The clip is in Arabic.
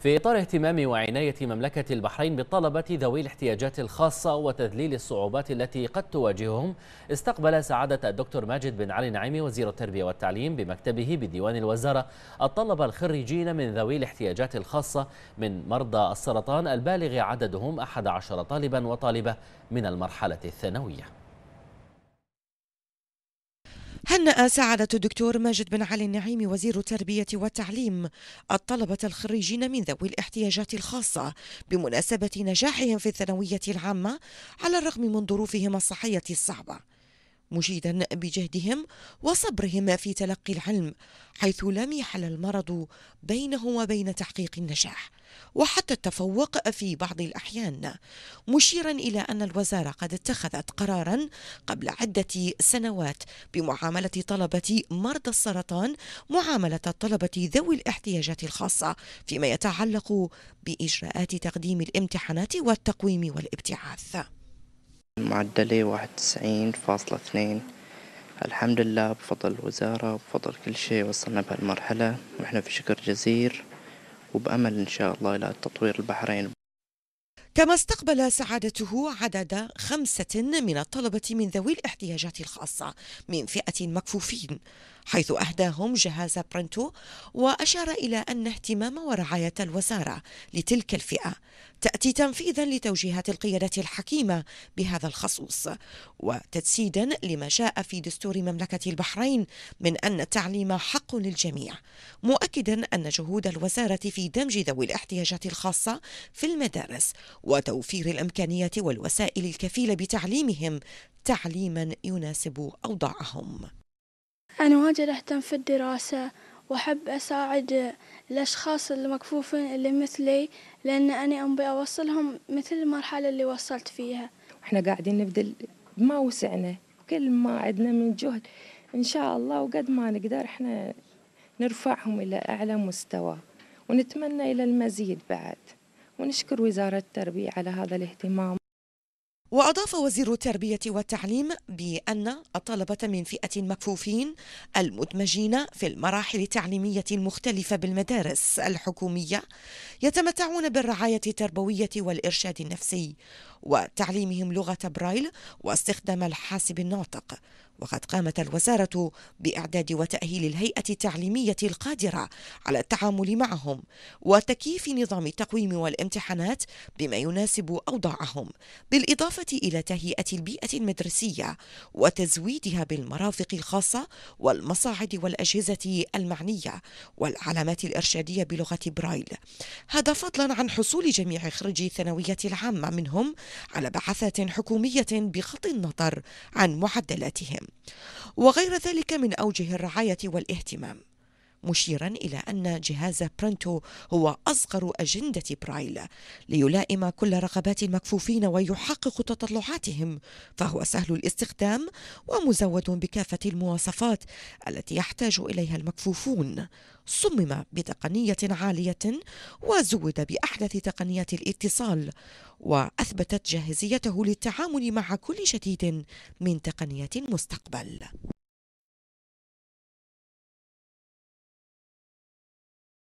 في إطار اهتمام وعناية مملكة البحرين بالطلبة ذوي الاحتياجات الخاصة وتذليل الصعوبات التي قد تواجههم استقبل سعادة الدكتور ماجد بن علي نعيمي وزير التربية والتعليم بمكتبه بديوان الوزارة الطلبة الخريجين من ذوي الاحتياجات الخاصة من مرضى السرطان البالغ عددهم 11 طالبا وطالبة من المرحلة الثانوية هنأ سعادة الدكتور ماجد بن علي النعيمي وزير التربية والتعليم الطلبة الخريجين من ذوي الاحتياجات الخاصة بمناسبة نجاحهم في الثانوية العامة على الرغم من ظروفهم الصحية الصعبة مجيدا بجهدهم وصبرهم في تلقي العلم حيث لم يحل المرض بينه وبين تحقيق النجاح وحتى التفوق في بعض الأحيان مشيرا إلى أن الوزارة قد اتخذت قرارا قبل عدة سنوات بمعاملة طلبة مرضى السرطان معاملة الطلبة ذوي الاحتياجات الخاصة فيما يتعلق بإجراءات تقديم الامتحانات والتقويم والابتعاث معدلي واحد وتسعين فاصلة اثنين الحمد لله بفضل الوزارة وبفضل كل شيء وصلنا بهالمرحلة وإحنا في شكر جزير وبأمل إن شاء الله إلى تطوير البحرين. كما استقبل سعادته عدد خمسة من الطلبة من ذوي الاحتياجات الخاصة من فئة مكفوفين حيث أهداهم جهاز برنتو وأشار إلى أن اهتمام ورعاية الوزارة لتلك الفئة تأتي تنفيذا لتوجيهات القيادة الحكيمة بهذا الخصوص وتجسيدا لما جاء في دستور مملكة البحرين من أن التعليم حق للجميع مؤكدا أن جهود الوزارة في دمج ذوي الاحتياجات الخاصة في المدارس وتوفير الامكانيات والوسائل الكفيله بتعليمهم تعليما يناسب اوضاعهم. انا واجد اهتم في الدراسه واحب اساعد الاشخاص المكفوفين اللي مثلي لان انا ابي اوصلهم مثل المرحله اللي وصلت فيها. احنا قاعدين نبذل ما وسعنا كل ما عندنا من جهد ان شاء الله وقد ما نقدر احنا نرفعهم الى اعلى مستوى ونتمنى الى المزيد بعد ونشكر وزارة التربية على هذا الاهتمام وأضاف وزير التربية والتعليم بأن الطلبة من فئة المكفوفين المدمجين في المراحل التعليمية المختلفة بالمدارس الحكومية يتمتعون بالرعاية التربوية والإرشاد النفسي وتعليمهم لغة برايل واستخدام الحاسب الناطق وقد قامت الوزارة بإعداد وتأهيل الهيئة التعليمية القادرة على التعامل معهم وتكييف نظام التقويم والامتحانات بما يناسب أوضاعهم بالإضافة إلى تهيئة البيئة المدرسية وتزويدها بالمرافق الخاصة والمصاعد والأجهزة المعنية والعلامات الإرشادية بلغة برايل هذا فضلا عن حصول جميع خريجي الثانوية العامة منهم على بعثات حكومية بغض النظر عن معدلاتهم وغير ذلك من أوجه الرعاية والاهتمام مشيرا إلى أن جهاز برنتو هو أصغر أجندة برايل ليلائم كل رغبات المكفوفين ويحقق تطلعاتهم فهو سهل الاستخدام ومزود بكافة المواصفات التي يحتاج إليها المكفوفون صمم بتقنية عالية وزود بأحدث تقنيات الاتصال وأثبتت جاهزيته للتعامل مع كل جديد من تقنيات المستقبل